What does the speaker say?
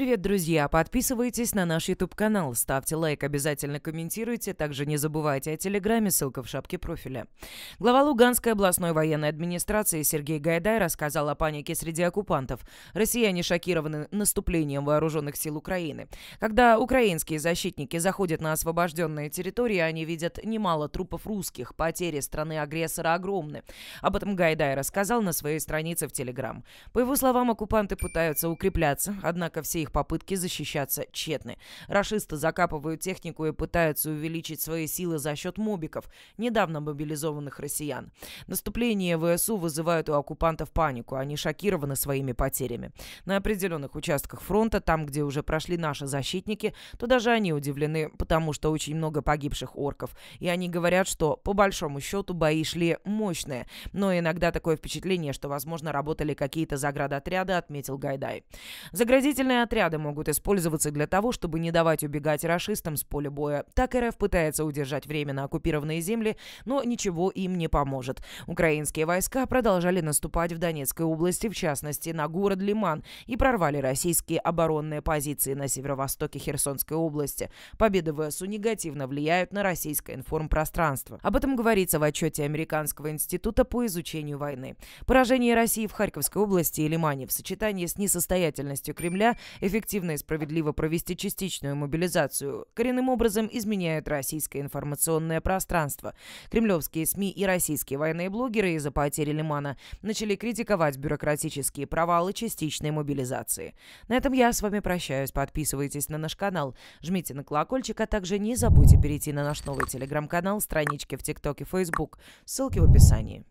Привет, друзья! Подписывайтесь на наш YouTube-канал, ставьте лайк, обязательно комментируйте, также не забывайте о Телеграме, ссылка в шапке профиля. Глава Луганской областной военной администрации Сергей Гайдай рассказал о панике среди оккупантов. Россияне шокированы наступлением вооруженных сил Украины. Когда украинские защитники заходят на освобожденные территории, они видят немало трупов русских, потери страны-агрессора огромны. Об этом Гайдай рассказал на своей странице в Телеграм. По его словам, оккупанты пытаются укрепляться, однако все их их попытки защищаться тщетны. Рашисты закапывают технику и пытаются увеличить свои силы за счет мобиков, недавно мобилизованных россиян. Наступление ВСУ вызывает у оккупантов панику, они шокированы своими потерями. На определенных участках фронта, там, где уже прошли наши защитники, то даже они удивлены, потому что очень много погибших орков. И они говорят, что по большому счету бои шли мощные, но иногда такое впечатление, что, возможно, работали какие-то заградотряды, отметил Гайдай. Заградительные отряды снаряды могут использоваться для того, чтобы не давать убегать рашистам с поля боя. Так РФ пытается удержать временно оккупированные земли, но ничего им не поможет. Украинские войска продолжали наступать в Донецкой области, в частности, на город Лиман, и прорвали российские оборонные позиции на северо-востоке Херсонской области. Победы ВСУ негативно влияют на российское информпространство. Об этом говорится в отчете Американского института по изучению войны. Поражение России в Харьковской области и Лимане в сочетании с несостоятельностью Кремля, эффективно и справедливо провести частичную мобилизацию, коренным образом изменяют российское информационное пространство. Кремлевские СМИ и российские военные блогеры из-за потери Лимана начали критиковать бюрократические провалы частичной мобилизации. На этом я с вами прощаюсь. Подписывайтесь на наш канал, жмите на колокольчик, а также не забудьте перейти на наш новый телеграм-канал, странички в ТикТоке, и Фейсбук. Ссылки в описании.